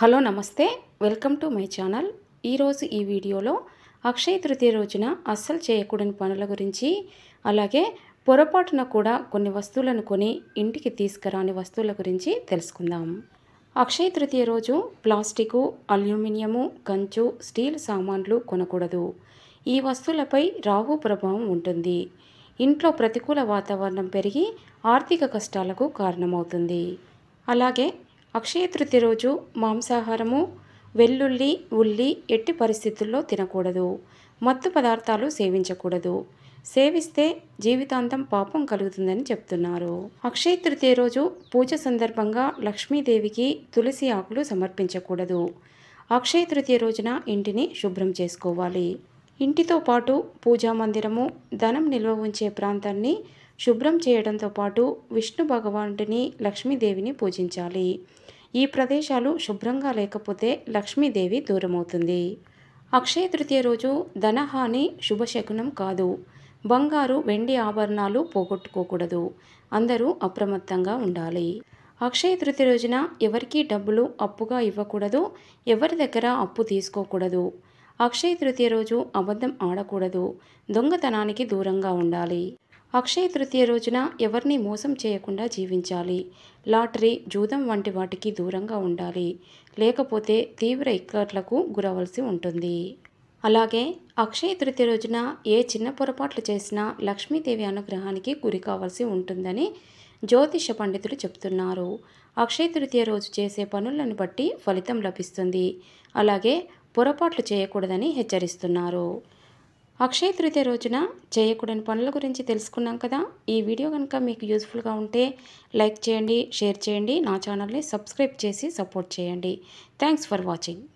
hello నమస్తే welcome to my channel ఈరోజు ఈ వీడియోలో అక్షయ తృతీయ రోజున అస్సలు చేయకూడని పనుల గురించి అలాగే పొరపాటున కూడా కొన్ని వస్తువులను కొని ఇంటికి తీసుకురాని వస్తువుల గురించి తెలుసుకుందాం అక్షయ తృతీయ రోజు ప్లాస్టికు అల్యూమినియము కంచు స్టీల్ సామాన్లు కొనకూడదు ఈ వస్తువులపై రాహు ప్రభావం ఉంటుంది ఇంట్లో ప్రతికూల వాతావరణం పెరిగి ఆర్థిక కష్టాలకు కారణమవుతుంది అలాగే అక్షయ తృతీయ రోజు మాంసాహారము వెల్లుల్లి ఉల్లి ఎట్టి పరిస్థితుల్లో తినకూడదు మత్తు పదార్థాలు సేవించకూడదు సేవిస్తే జీవితాంతం పాపం కలుగుతుందని చెప్తున్నారు అక్షయ తృతీయ రోజు పూజ సందర్భంగా లక్ష్మీదేవికి తులసి ఆకులు సమర్పించకూడదు అక్షయ తృతీయ రోజున ఇంటిని శుభ్రం చేసుకోవాలి ఇంటితో పాటు పూజా మందిరము ధనం నిల్వ ఉంచే ప్రాంతాన్ని శుభ్రం చేయడంతో పాటు విష్ణు భగవానుడిని లక్ష్మీదేవిని పూజించాలి ఈ ప్రదేశాలు శుభ్రంగా లేకపోతే లక్ష్మీదేవి దూరమవుతుంది అక్షయ తృతీయ రోజు ధనహాని శుభశకునం కాదు బంగారు వెండి ఆభరణాలు పోగొట్టుకోకూడదు అందరూ అప్రమత్తంగా ఉండాలి అక్షయ తృతీయ రోజున ఎవరికీ డబ్బులు అప్పుగా ఇవ్వకూడదు ఎవరి దగ్గర అప్పు తీసుకోకూడదు అక్షయ తృతీయ రోజు అబద్ధం ఆడకూడదు దొంగతనానికి దూరంగా ఉండాలి అక్షయ తృతీయ రోజున ఎవరిని మోసం చేయకుండా జీవించాలి లాటరీ జూదం వంటి వాటికి దూరంగా ఉండాలి లేకపోతే తీవ్ర ఇక్కట్లకు గురవలసి ఉంటుంది అలాగే అక్షయ తృతీయ రోజున ఏ చిన్న పొరపాట్లు చేసినా లక్ష్మీదేవి అనుగ్రహానికి గురి కావాల్సి ఉంటుందని జ్యోతిష పండితులు చెప్తున్నారు అక్షయ తృతీయ రోజు చేసే పనులను బట్టి ఫలితం లభిస్తుంది అలాగే పొరపాట్లు చేయకూడదని హెచ్చరిస్తున్నారు అక్షయ తృతీయ రోజున చేయకూడని పనుల గురించి తెలుసుకున్నాం కదా ఈ వీడియో కనుక మీకు యూజ్ఫుల్గా ఉంటే లైక్ చేయండి షేర్ చేయండి నా ఛానల్ని సబ్స్క్రైబ్ చేసి సపోర్ట్ చేయండి థ్యాంక్స్ ఫర్ వాచింగ్